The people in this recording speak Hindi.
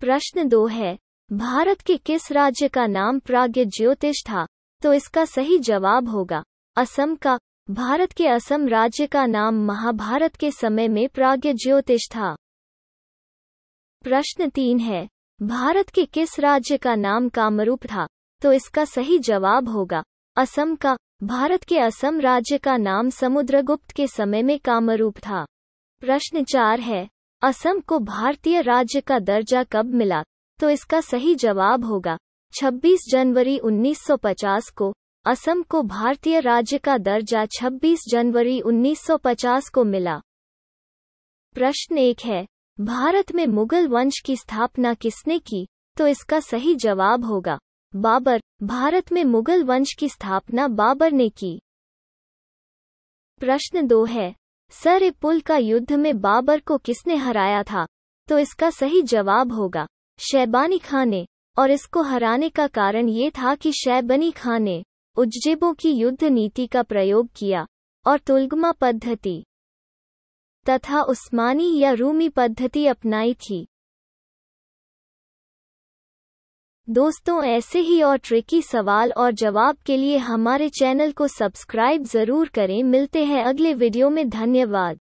प्रश्न दो है भारत के किस राज्य का नाम प्राग्ञ ज्योतिष था तो इसका सही जवाब होगा असम का भारत के असम राज्य का नाम महाभारत के समय में प्राग्ञ ज्योतिष था प्रश्न तीन है भारत के किस राज्य का नाम कामरूप था तो इसका सही जवाब होगा असम का भारत के असम राज्य का नाम समुद्रगुप्त के समय में कामरूप था प्रश्न चार है असम को भारतीय राज्य का दर्जा कब मिला तो इसका सही जवाब होगा 26 जनवरी 1950 को असम को भारतीय राज्य का दर्जा 26 जनवरी 1950 को मिला प्रश्न एक है भारत में मुगल वंश की स्थापना किसने की तो इसका सही जवाब होगा बाबर भारत में मुगल वंश की स्थापना बाबर ने की प्रश्न दो है सर पुल का युद्ध में बाबर को किसने हराया था तो इसका सही जवाब होगा शैबानी खां ने और इसको हराने का कारण ये था कि शैबनी खां ने उज्जेबों की युद्ध नीति का प्रयोग किया और तुलगमा पद्धति तथा उस्मानी या रूमी पद्धति अपनाई थी दोस्तों ऐसे ही और ट्रिकी सवाल और जवाब के लिए हमारे चैनल को सब्सक्राइब जरूर करें मिलते हैं अगले वीडियो में धन्यवाद